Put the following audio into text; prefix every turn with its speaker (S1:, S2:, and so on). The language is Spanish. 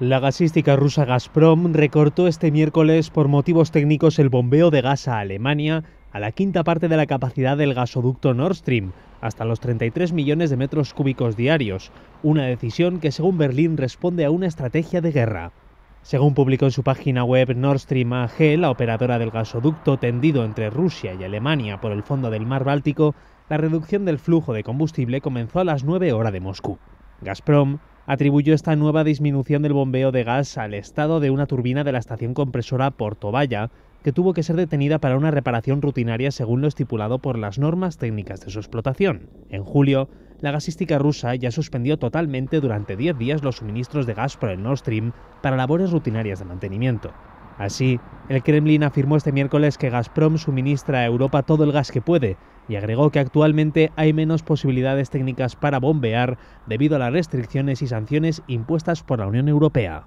S1: La gasística rusa Gazprom recortó este miércoles por motivos técnicos el bombeo de gas a Alemania a la quinta parte de la capacidad del gasoducto Nord Stream, hasta los 33 millones de metros cúbicos diarios, una decisión que según Berlín responde a una estrategia de guerra. Según publicó en su página web Nord Stream AG, la operadora del gasoducto tendido entre Rusia y Alemania por el fondo del mar Báltico, la reducción del flujo de combustible comenzó a las 9 horas de Moscú. Gazprom atribuyó esta nueva disminución del bombeo de gas al estado de una turbina de la estación compresora Portovaya, que tuvo que ser detenida para una reparación rutinaria según lo estipulado por las normas técnicas de su explotación. En julio, la gasística rusa ya suspendió totalmente durante 10 días los suministros de gas por el Nord Stream para labores rutinarias de mantenimiento. Así, el Kremlin afirmó este miércoles que Gazprom suministra a Europa todo el gas que puede y agregó que actualmente hay menos posibilidades técnicas para bombear debido a las restricciones y sanciones impuestas por la Unión Europea.